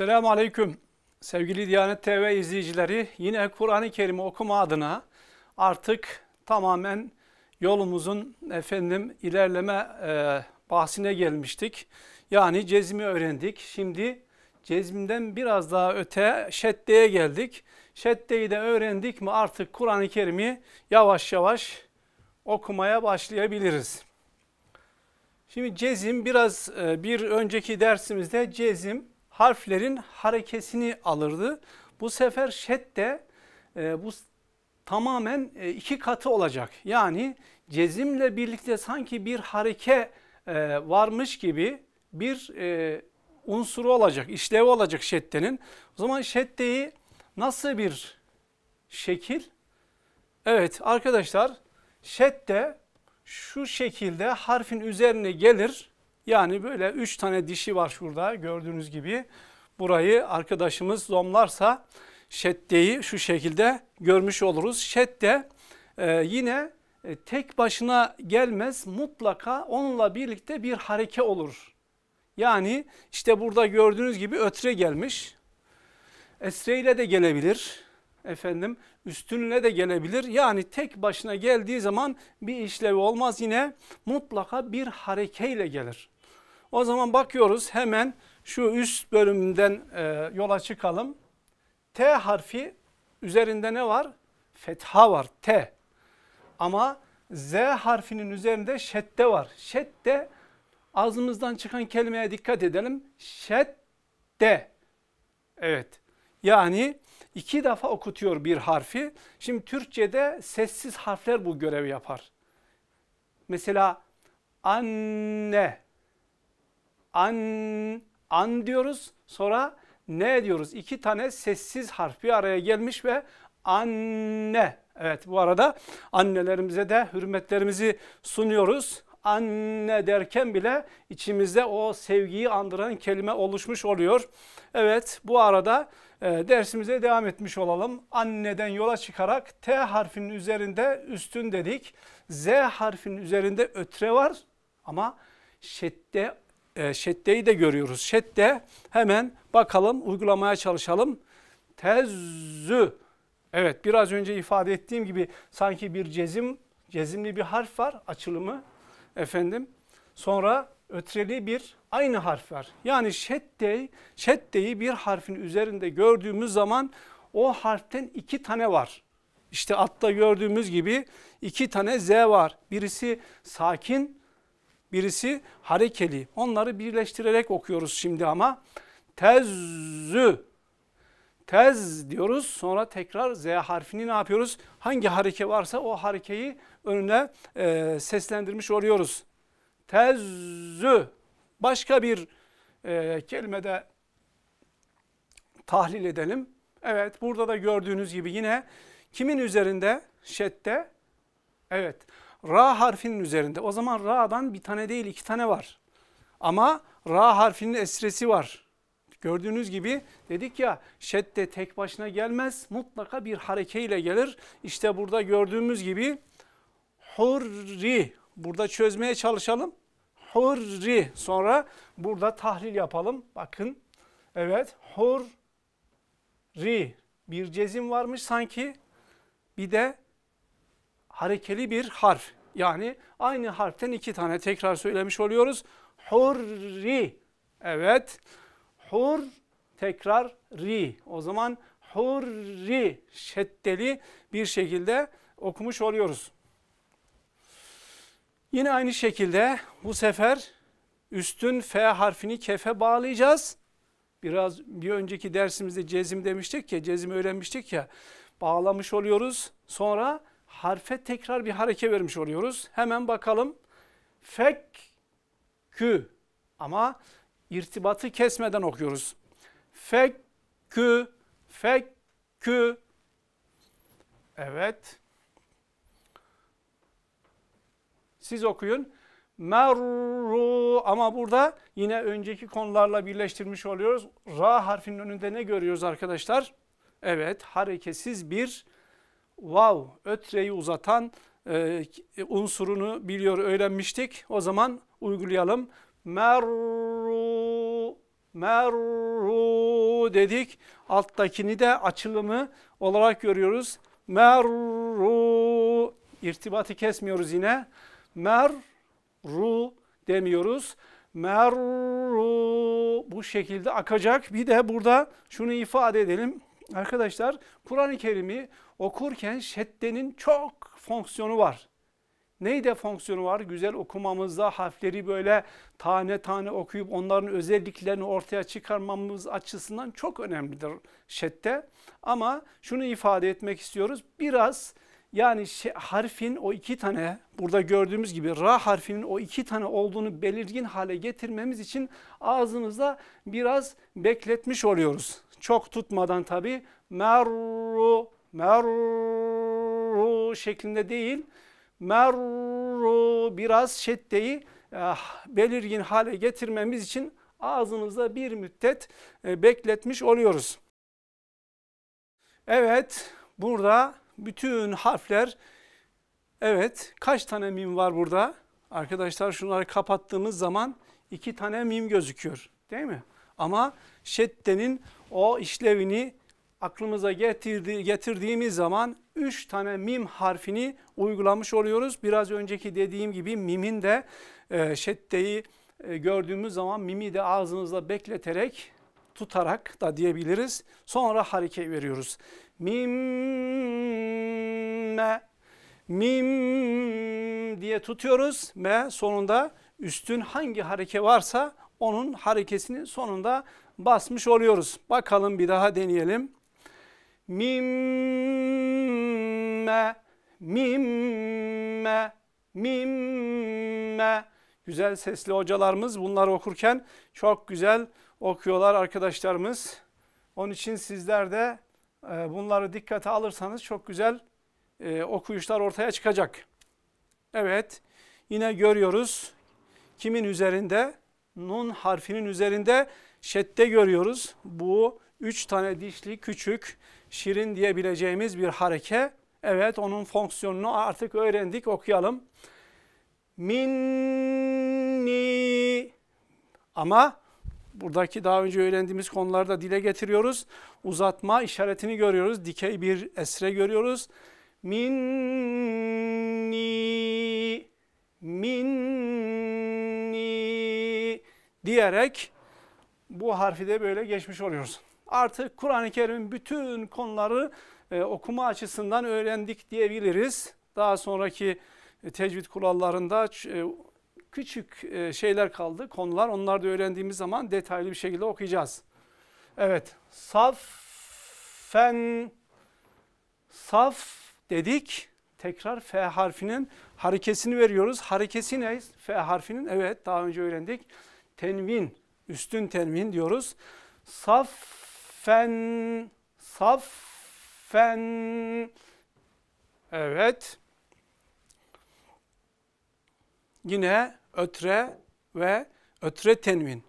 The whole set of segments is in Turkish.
Selamun Aleyküm. Sevgili Diyanet TV izleyicileri yine Kur'an-ı Kerim'i okuma adına artık tamamen yolumuzun efendim ilerleme e, bahsine gelmiştik. Yani cezmi öğrendik. Şimdi cezmden biraz daha öte şeddeye geldik. Şeddeyi de öğrendik mi artık Kur'an-ı Kerim'i yavaş yavaş okumaya başlayabiliriz. Şimdi cezim biraz e, bir önceki dersimizde cezim harflerin harekesini alırdı. Bu sefer şedde e, bu tamamen e, iki katı olacak. Yani cezimle birlikte sanki bir hareke e, varmış gibi bir e, unsuru olacak, işlevi olacak şeddenin. O zaman şeddeyi nasıl bir şekil? Evet arkadaşlar şedde şu şekilde harfin üzerine gelir yani böyle 3 tane dişi var şurada gördüğünüz gibi. Burayı arkadaşımız zomlarsa şeddeyi şu şekilde görmüş oluruz. Şedde e, yine e, tek başına gelmez mutlaka onunla birlikte bir hareke olur. Yani işte burada gördüğünüz gibi ötre gelmiş. Esre ile de gelebilir efendim üstününe de gelebilir. Yani tek başına geldiği zaman bir işlevi olmaz yine mutlaka bir harekeyle gelir. O zaman bakıyoruz hemen şu üst bölümden e, yola çıkalım. T harfi üzerinde ne var? Fetha var T. Ama Z harfinin üzerinde şedde var. Şedde ağzımızdan çıkan kelimeye dikkat edelim. Şedde. Evet. Yani iki defa okutuyor bir harfi. Şimdi Türkçe'de sessiz harfler bu görevi yapar. Mesela anne, an, an diyoruz sonra ne diyoruz? İki tane sessiz harf bir araya gelmiş ve anne. Evet bu arada annelerimize de hürmetlerimizi sunuyoruz anne derken bile içimizde o sevgiyi andıran kelime oluşmuş oluyor. Evet bu arada ee, dersimize devam etmiş olalım. Anneden yola çıkarak T harfinin üzerinde üstün dedik. Z harfinin üzerinde ötre var ama şedde, e, şeddeyi de görüyoruz. Şedde hemen bakalım uygulamaya çalışalım. Tezzü. Evet biraz önce ifade ettiğim gibi sanki bir cezim, cezimli bir harf var açılımı efendim. Sonra ötreli bir aynı harf var. Yani şedde, şeddeyi bir harfin üzerinde gördüğümüz zaman o harften iki tane var. İşte altta gördüğümüz gibi iki tane Z var. Birisi sakin, birisi harekeli. Onları birleştirerek okuyoruz şimdi ama. tezü, tez diyoruz. Sonra tekrar Z harfini ne yapıyoruz? Hangi hareke varsa o harekeyi önüne e, seslendirmiş oluyoruz tezzü başka bir e, kelimede tahlil edelim. Evet burada da gördüğünüz gibi yine kimin üzerinde? Şette. Evet ra harfinin üzerinde. O zaman ra'dan bir tane değil iki tane var. Ama ra harfinin esresi var. Gördüğünüz gibi dedik ya şedde tek başına gelmez mutlaka bir harekeyle gelir. İşte burada gördüğümüz gibi hurri Burada çözmeye çalışalım. Hurri sonra burada tahlil yapalım. Bakın evet hurri bir cezim varmış sanki. Bir de harekeli bir harf. Yani aynı harften iki tane tekrar söylemiş oluyoruz. Hurri. Evet. Hur tekrar ri. O zaman hurri şeddeli bir şekilde okumuş oluyoruz. Yine aynı şekilde bu sefer üstün F harfini kefe bağlayacağız. Biraz bir önceki dersimizde cezim demiştik ya, cezimi öğrenmiştik ya. Bağlamış oluyoruz. Sonra harfe tekrar bir hareke vermiş oluyoruz. Hemen bakalım. Fek, kü ama irtibatı kesmeden okuyoruz. Fek, kü, fek, kü. Evet. Siz okuyun. Merru ama burada yine önceki konularla birleştirmiş oluyoruz. Ra harfinin önünde ne görüyoruz arkadaşlar? Evet hareketsiz bir vav ötreyi uzatan e, unsurunu biliyor öğrenmiştik. O zaman uygulayalım. Merru, merru dedik. Alttakini de açılımı olarak görüyoruz. Merru, irtibatı kesmiyoruz yine. Merru demiyoruz. Merru bu şekilde akacak. Bir de burada şunu ifade edelim. Arkadaşlar Kur'an-ı Kerim'i okurken şeddenin çok fonksiyonu var. Neyde fonksiyonu var? Güzel okumamızda harfleri böyle tane tane okuyup onların özelliklerini ortaya çıkarmamız açısından çok önemlidir şedde. Ama şunu ifade etmek istiyoruz. Biraz yani şey, harfin o iki tane burada gördüğümüz gibi ra harfinin o iki tane olduğunu belirgin hale getirmemiz için ağzımızda biraz bekletmiş oluyoruz. Çok tutmadan tabi merru merru şeklinde değil merru biraz şeddeyi ah, belirgin hale getirmemiz için ağzımızda bir müddet eh, bekletmiş oluyoruz. Evet burada bütün harfler evet kaç tane mim var burada? Arkadaşlar şunları kapattığımız zaman iki tane mim gözüküyor değil mi? Ama şeddenin o işlevini aklımıza getirdi, getirdiğimiz zaman üç tane mim harfini uygulamış oluyoruz. Biraz önceki dediğim gibi mimin de e, şeddeyi e, gördüğümüz zaman mimi de ağzınızda bekleterek tutarak da diyebiliriz. Sonra hareket veriyoruz. Mimme mim diye tutuyoruz. Me sonunda üstün hangi hareke varsa onun harekesini sonunda basmış oluyoruz. Bakalım bir daha deneyelim. Mimme mimme mimme güzel sesli hocalarımız bunları okurken çok güzel okuyorlar arkadaşlarımız. Onun için sizler de e, bunları dikkate alırsanız çok güzel e, okuyuşlar ortaya çıkacak. Evet yine görüyoruz kimin üzerinde? Nun harfinin üzerinde şedde görüyoruz. Bu üç tane dişli küçük şirin diyebileceğimiz bir hareke. Evet onun fonksiyonunu artık öğrendik okuyalım. Minni ama buradaki daha önce öğrendiğimiz konularda dile getiriyoruz. Uzatma işaretini görüyoruz. Dikey bir esre görüyoruz. Minni, minni diyerek bu harfi de böyle geçmiş oluyoruz. Artık Kur'an-ı Kerim'in bütün konuları e, okuma açısından öğrendik diyebiliriz. Daha sonraki e, tecvid kurallarında e, küçük e, şeyler kaldı, konular. Onları da öğrendiğimiz zaman detaylı bir şekilde okuyacağız. Evet, safen, saf dedik. Tekrar F harfinin harekesini veriyoruz. Harekesi ne? F harfinin, evet daha önce öğrendik. Tenvin, üstün tenvin diyoruz. Saffen, saffen. Evet. Yine ötre ve ötre tenvin.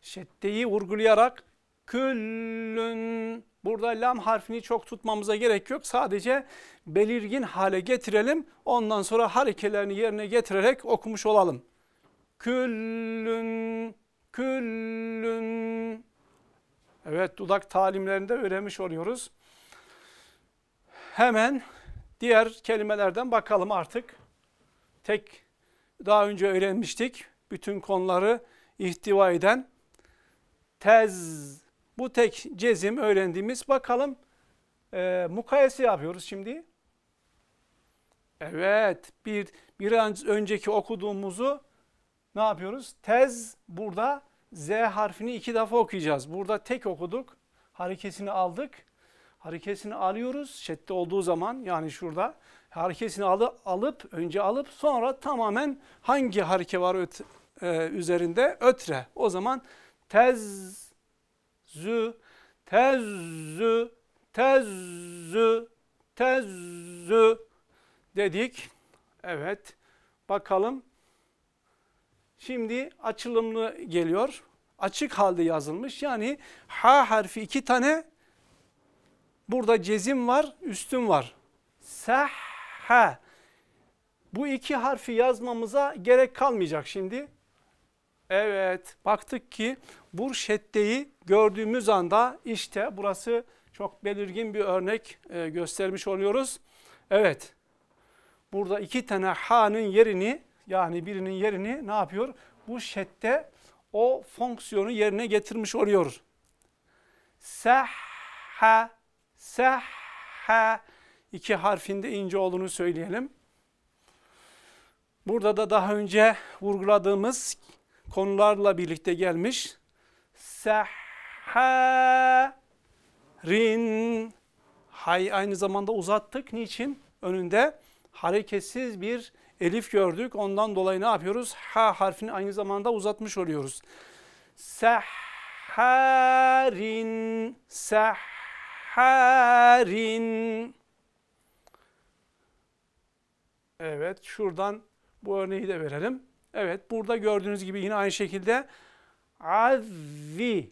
Şeddeyi vurgulayarak küllün burada lam harfini çok tutmamıza gerek yok. Sadece belirgin hale getirelim. Ondan sonra harekelerini yerine getirerek okumuş olalım. Küllün, küllün. Evet dudak talimlerinde öğrenmiş oluyoruz. Hemen diğer kelimelerden bakalım artık. Tek daha önce öğrenmiştik. Bütün konuları ihtiva eden tez. Bu tek cezim öğrendiğimiz. Bakalım e, mukayese yapıyoruz şimdi. Evet bir, bir an önceki okuduğumuzu ne yapıyoruz? Tez burada Z harfini iki defa okuyacağız. Burada tek okuduk. Harekesini aldık. Harekesini alıyoruz. Şedde olduğu zaman yani şurada harekesini alı, alıp önce alıp sonra tamamen hangi hareke var öt, e, üzerinde ötre. O zaman tezzü tezzü tezzü tezzü dedik. Evet. Bakalım. Şimdi açılımlı geliyor. Açık halde yazılmış. Yani ha harfi iki tane. Burada cezim var, üstüm var. Seh ha. Bu iki harfi yazmamıza gerek kalmayacak şimdi. Evet baktık ki burşetteyi gördüğümüz anda işte burası çok belirgin bir örnek e, göstermiş oluyoruz. Evet burada iki tane ha'nın yerini yani birinin yerini ne yapıyor? Bu şette o fonksiyonu yerine getirmiş oluyor. Sehha, ha iki harfinde ince olduğunu söyleyelim. Burada da daha önce vurguladığımız konularla birlikte gelmiş. Sehharin Hay aynı zamanda uzattık. Niçin? Önünde hareketsiz bir elif gördük. Ondan dolayı ne yapıyoruz? Ha harfini aynı zamanda uzatmış oluyoruz. Sehharin Sehharin Evet şuradan bu örneği de verelim. Evet burada gördüğünüz gibi yine aynı şekilde azzi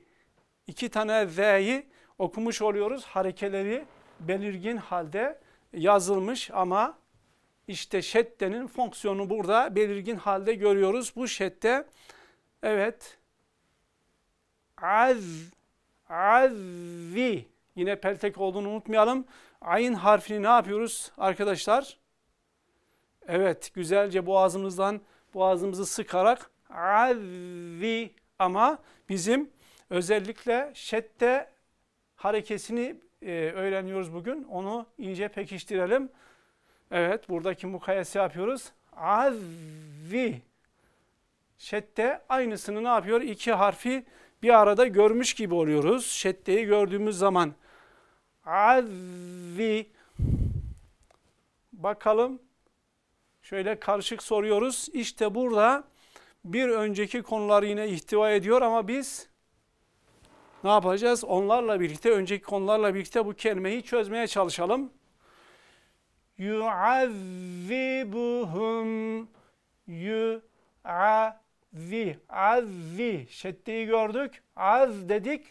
iki tane z'yi okumuş oluyoruz. Harekeleri belirgin halde yazılmış ama işte şeddenin fonksiyonu burada belirgin halde görüyoruz. Bu şedde evet az azzi yine peltek olduğunu unutmayalım. Ayn harfini ne yapıyoruz arkadaşlar? Evet güzelce boğazımızdan boğazımızı sıkarak azzi ama bizim özellikle şette harekesini e, öğreniyoruz bugün. Onu ince pekiştirelim. Evet buradaki mukayese yapıyoruz. Azzi şette aynısını ne yapıyor? İki harfi bir arada görmüş gibi oluyoruz. Şetteyi gördüğümüz zaman azzi bakalım Şöyle karışık soruyoruz. İşte burada bir önceki konular yine ihtiva ediyor ama biz ne yapacağız? Onlarla birlikte, önceki konularla birlikte bu kelimeyi çözmeye çalışalım. Yu'azzibuhum Yu'azzi Azzi Şeddeyi gördük. Az dedik.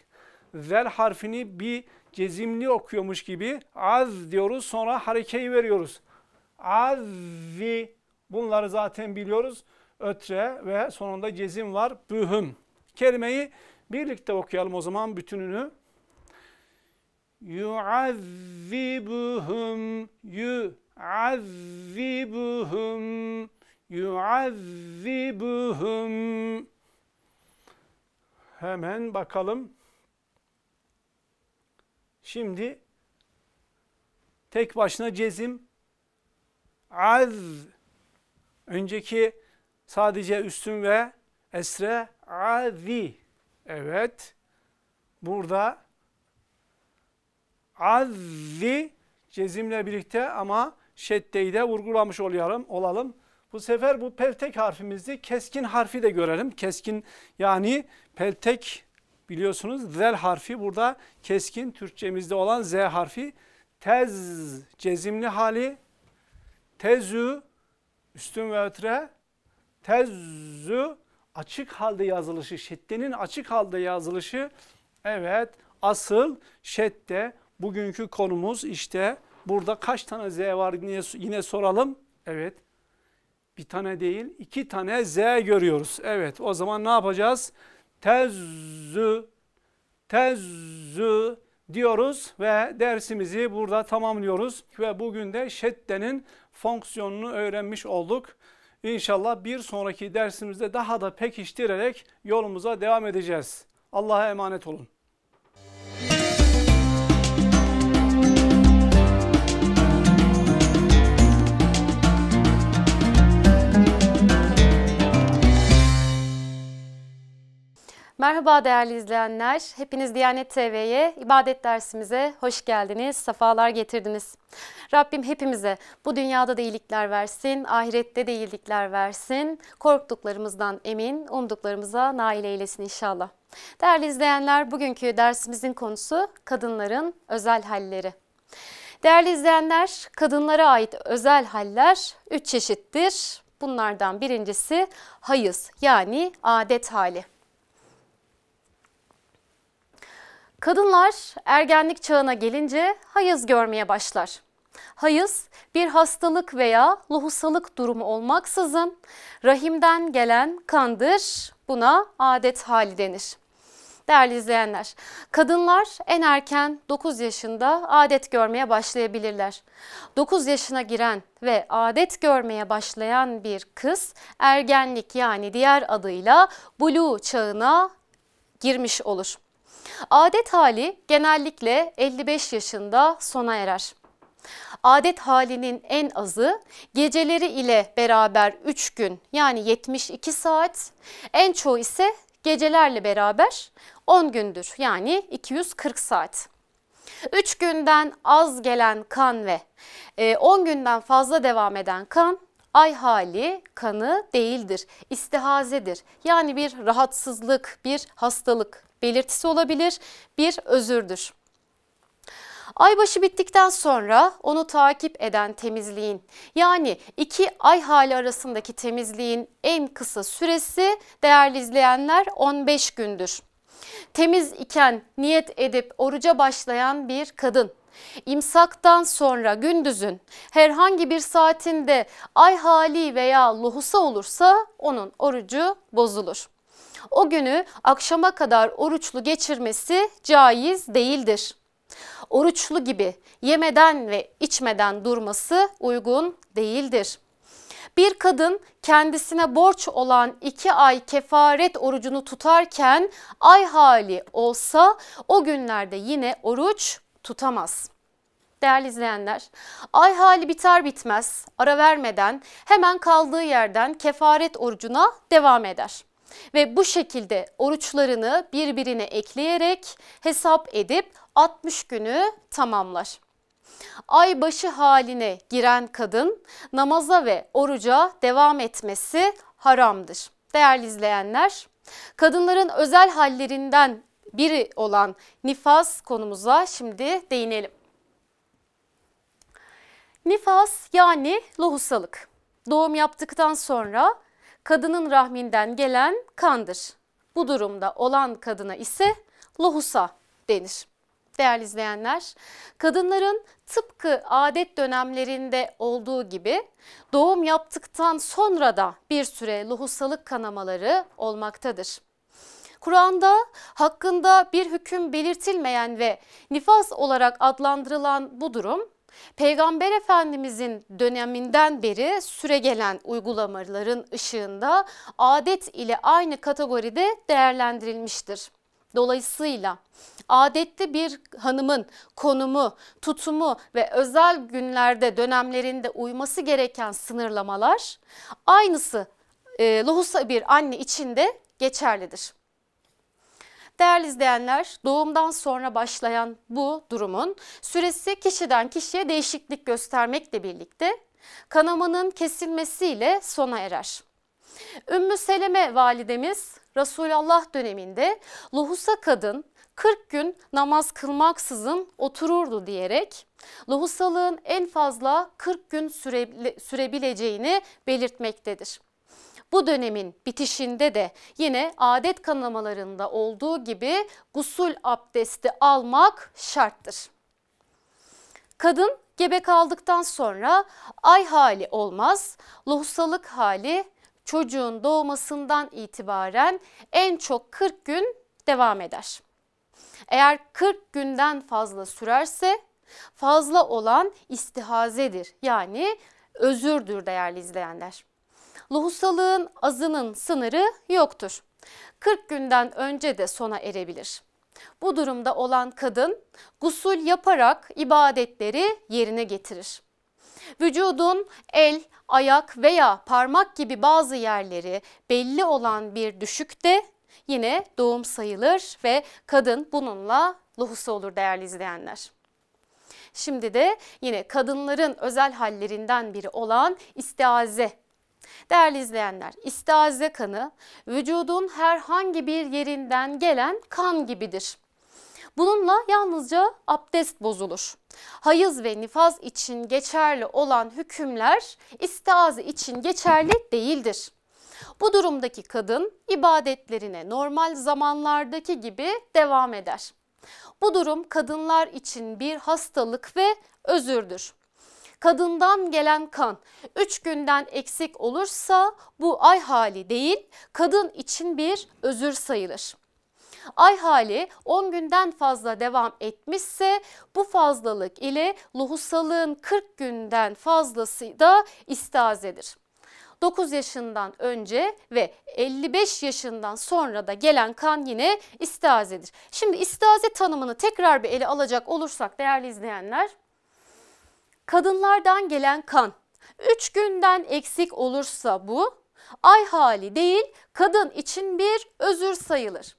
Zel harfini bir cezimli okuyormuş gibi az diyoruz. Sonra harekeyi veriyoruz azzi bunları zaten biliyoruz. Ötre ve sonunda cezim var. Bühüm. Kelimeyi birlikte okuyalım o zaman bütününü. Yuazzibuhum yuazzibuhum yuazzibuhum Hemen bakalım. Şimdi tek başına cezim az. Önceki sadece üstün ve esre azi. Evet. Burada azzi cezimle birlikte ama şeddeyi de vurgulamış olayalım, olalım. Bu sefer bu peltek harfimizi Keskin harfi de görelim. Keskin yani peltek biliyorsunuz zel harfi burada keskin Türkçemizde olan z harfi. Tez cezimli hali Tezü üstün ve ötre tezü açık halde yazılışı, şeddenin açık halde yazılışı evet asıl şedde bugünkü konumuz işte burada kaç tane Z var yine soralım. Evet bir tane değil iki tane Z görüyoruz. Evet o zaman ne yapacağız? Tezü. Tezü diyoruz ve dersimizi burada tamamlıyoruz. Ve bugün de şeddenin fonksiyonunu öğrenmiş olduk. İnşallah bir sonraki dersimizde daha da pekiştirerek yolumuza devam edeceğiz. Allah'a emanet olun. Merhaba değerli izleyenler. Hepiniz Diyanet TV'ye, ibadet dersimize hoş geldiniz, sefalar getirdiniz. Rabbim hepimize bu dünyada da iyilikler versin, ahirette de iyilikler versin. Korktuklarımızdan emin, umduklarımıza nail eylesin inşallah. Değerli izleyenler, bugünkü dersimizin konusu kadınların özel halleri. Değerli izleyenler, kadınlara ait özel haller üç çeşittir. Bunlardan birincisi hayız yani adet hali. Kadınlar ergenlik çağına gelince hayız görmeye başlar. Hayız bir hastalık veya lohusalık durumu olmaksızın rahimden gelen kandır. Buna adet hali denir. Değerli izleyenler, kadınlar en erken 9 yaşında adet görmeye başlayabilirler. 9 yaşına giren ve adet görmeye başlayan bir kız ergenlik yani diğer adıyla bulu çağına girmiş olur. Adet hali genellikle 55 yaşında sona erer. Adet halinin en azı geceleri ile beraber 3 gün yani 72 saat en çoğu ise gecelerle beraber 10 gündür yani 240 saat. 3 günden az gelen kan ve 10 e, günden fazla devam eden kan ay hali kanı değildir, istihazedir. Yani bir rahatsızlık, bir hastalık belirtisi olabilir, bir özürdür. Aybaşı bittikten sonra onu takip eden temizliğin yani iki ay hali arasındaki temizliğin en kısa süresi değerli izleyenler 15 gündür. Temiz iken niyet edip oruca başlayan bir kadın imsaktan sonra gündüzün herhangi bir saatinde ay hali veya lohusa olursa onun orucu bozulur o günü akşama kadar oruçlu geçirmesi caiz değildir. Oruçlu gibi yemeden ve içmeden durması uygun değildir. Bir kadın kendisine borç olan iki ay kefaret orucunu tutarken ay hali olsa o günlerde yine oruç tutamaz. Değerli izleyenler, ay hali biter bitmez ara vermeden hemen kaldığı yerden kefaret orucuna devam eder. Ve bu şekilde oruçlarını birbirine ekleyerek hesap edip 60 günü tamamlar. Ay başı haline giren kadın namaza ve oruca devam etmesi haramdır. Değerli izleyenler, kadınların özel hallerinden biri olan nifas konumuza şimdi değinelim. Nifas yani lohusalık. Doğum yaptıktan sonra kadının rahminden gelen kandır. Bu durumda olan kadına ise lohusa denir. Değerli izleyenler, kadınların tıpkı adet dönemlerinde olduğu gibi doğum yaptıktan sonra da bir süre lohusalık kanamaları olmaktadır. Kur'an'da hakkında bir hüküm belirtilmeyen ve nifas olarak adlandırılan bu durum Peygamber Efendimizin döneminden beri süregelen uygulamaların ışığında adet ile aynı kategoride değerlendirilmiştir. Dolayısıyla adetli bir hanımın konumu, tutumu ve özel günlerde dönemlerinde uyması gereken sınırlamalar aynısı e, lohusa bir anne için de geçerlidir değerli izleyenler doğumdan sonra başlayan bu durumun süresi kişiden kişiye değişiklik göstermekle birlikte kanamanın kesilmesiyle sona erer. Ümmü Seleme validemiz Resulullah döneminde lohusa kadın 40 gün namaz kılmaksızın otururdu diyerek lohusalığın en fazla 40 gün süre, sürebileceğini belirtmektedir bu dönemin bitişinde de yine adet kanamalarında olduğu gibi gusül abdesti almak şarttır. Kadın gebe kaldıktan sonra ay hali olmaz, lohusalık hali çocuğun doğmasından itibaren en çok 40 gün devam eder. Eğer 40 günden fazla sürerse fazla olan istihazedir yani özürdür değerli izleyenler. Lohusalığın azının sınırı yoktur. 40 günden önce de sona erebilir. Bu durumda olan kadın gusül yaparak ibadetleri yerine getirir. Vücudun el, ayak veya parmak gibi bazı yerleri belli olan bir düşükte yine doğum sayılır ve kadın bununla lohusa olur değerli izleyenler. Şimdi de yine kadınların özel hallerinden biri olan istiaze Değerli izleyenler istiaze kanı vücudun herhangi bir yerinden gelen kan gibidir. Bununla yalnızca abdest bozulur. Hayız ve nifaz için geçerli olan hükümler istiaze için geçerli değildir. Bu durumdaki kadın ibadetlerine normal zamanlardaki gibi devam eder. Bu durum kadınlar için bir hastalık ve özürdür kadından gelen kan 3 günden eksik olursa bu ay hali değil kadın için bir özür sayılır. Ay hali 10 günden fazla devam etmişse bu fazlalık ile lohusalığın 40 günden fazlası da istazedir. 9 yaşından önce ve 55 yaşından sonra da gelen kan yine istazedir. Şimdi istaze tanımını tekrar bir ele alacak olursak değerli izleyenler kadınlardan gelen kan 3 günden eksik olursa bu ay hali değil kadın için bir özür sayılır.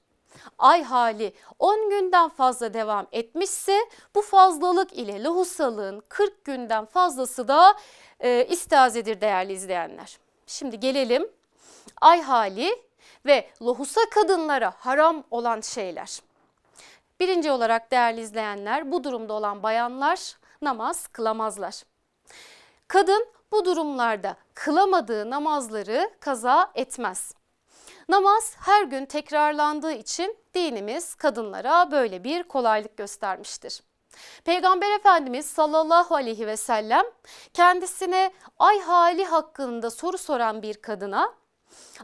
Ay hali 10 günden fazla devam etmişse bu fazlalık ile lohusalığın 40 günden fazlası da e, istazedir değerli izleyenler. Şimdi gelelim ay hali ve lohusa kadınlara haram olan şeyler. Birinci olarak değerli izleyenler bu durumda olan bayanlar namaz kılamazlar. Kadın bu durumlarda kılamadığı namazları kaza etmez. Namaz her gün tekrarlandığı için dinimiz kadınlara böyle bir kolaylık göstermiştir. Peygamber Efendimiz sallallahu aleyhi ve sellem kendisine ay hali hakkında soru soran bir kadına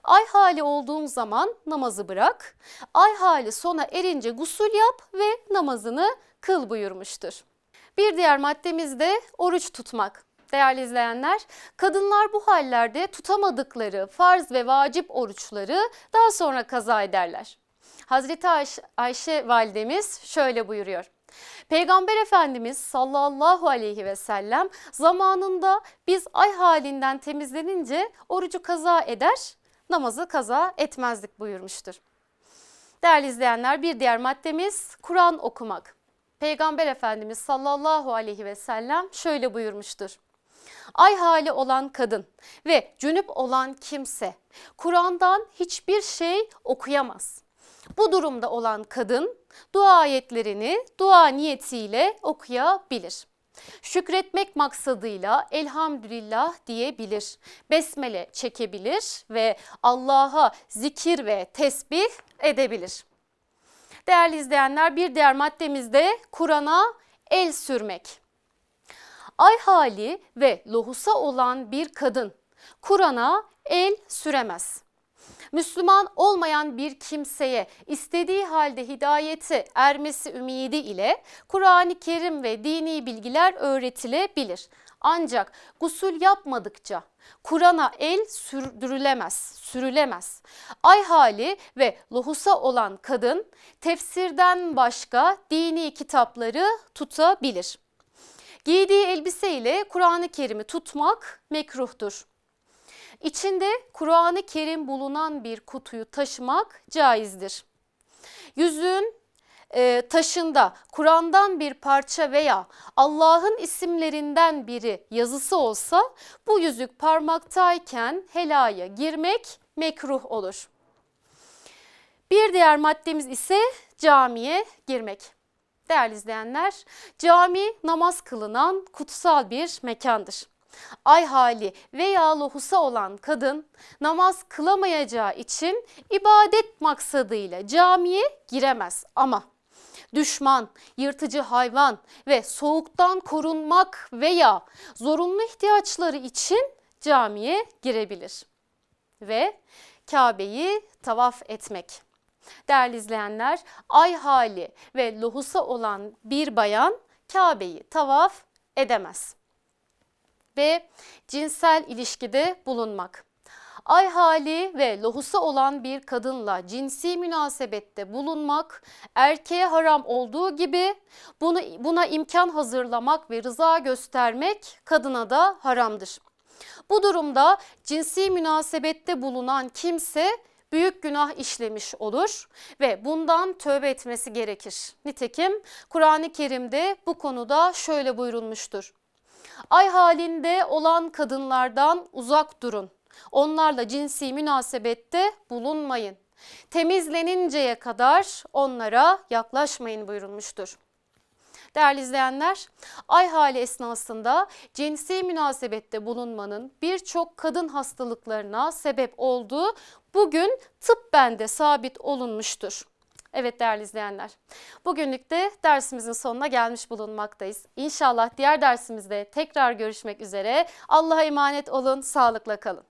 ay hali olduğun zaman namazı bırak, ay hali sona erince gusül yap ve namazını kıl buyurmuştur. Bir diğer maddemiz de oruç tutmak değerli izleyenler. Kadınlar bu hallerde tutamadıkları farz ve vacip oruçları daha sonra kaza ederler. Hazreti Ay Ayşe validemiz şöyle buyuruyor. Peygamber Efendimiz sallallahu aleyhi ve sellem zamanında biz ay halinden temizlenince orucu kaza eder, namazı kaza etmezdik buyurmuştur. Değerli izleyenler bir diğer maddemiz Kur'an okumak. Peygamber Efendimiz sallallahu aleyhi ve sellem şöyle buyurmuştur. Ay hali olan kadın ve cünüp olan kimse Kur'an'dan hiçbir şey okuyamaz. Bu durumda olan kadın dua ayetlerini dua niyetiyle okuyabilir. Şükretmek maksadıyla elhamdülillah diyebilir. Besmele çekebilir ve Allah'a zikir ve tesbih edebilir. Değerli izleyenler bir diğer maddemizde Kur'an'a el sürmek. Ay hali ve lohusa olan bir kadın Kur'an'a el süremez. Müslüman olmayan bir kimseye istediği halde hidayeti ermesi ümidi ile Kur'an-ı Kerim ve dini bilgiler öğretilebilir. Ancak gusül yapmadıkça Kur'an'a el sürdürülemez, sürülemez. Ay hali ve lohusa olan kadın tefsirden başka dini kitapları tutabilir. Giydiği elbiseyle Kur'an-ı Kerim'i tutmak mekruhtur. İçinde Kur'an-ı Kerim bulunan bir kutuyu taşımak caizdir. Yüzün e, taşında Kur'an'dan bir parça veya Allah'ın isimlerinden biri yazısı olsa bu yüzük parmaktayken helaya girmek mekruh olur. Bir diğer maddemiz ise camiye girmek. Değerli izleyenler, cami namaz kılınan kutsal bir mekandır. Ay hali veya lohusa olan kadın namaz kılamayacağı için ibadet maksadıyla camiye giremez ama düşman, yırtıcı hayvan ve soğuktan korunmak veya zorunlu ihtiyaçları için camiye girebilir. Ve Kabe'yi tavaf etmek. Değerli izleyenler, ay hali ve lohusa olan bir bayan Kabe'yi tavaf edemez. Ve cinsel ilişkide bulunmak ay hali ve lohusa olan bir kadınla cinsi münasebette bulunmak erkeğe haram olduğu gibi bunu, buna imkan hazırlamak ve rıza göstermek kadına da haramdır. Bu durumda cinsi münasebette bulunan kimse büyük günah işlemiş olur ve bundan tövbe etmesi gerekir. Nitekim Kur'an-ı Kerim'de bu konuda şöyle buyurulmuştur. Ay halinde olan kadınlardan uzak durun onlarla cinsi münasebette bulunmayın. Temizleninceye kadar onlara yaklaşmayın buyurulmuştur. Değerli izleyenler, ay hali esnasında cinsi münasebette bulunmanın birçok kadın hastalıklarına sebep olduğu bugün tıbben de sabit olunmuştur. Evet değerli izleyenler, bugünlük de dersimizin sonuna gelmiş bulunmaktayız. İnşallah diğer dersimizde tekrar görüşmek üzere. Allah'a emanet olun, sağlıkla kalın.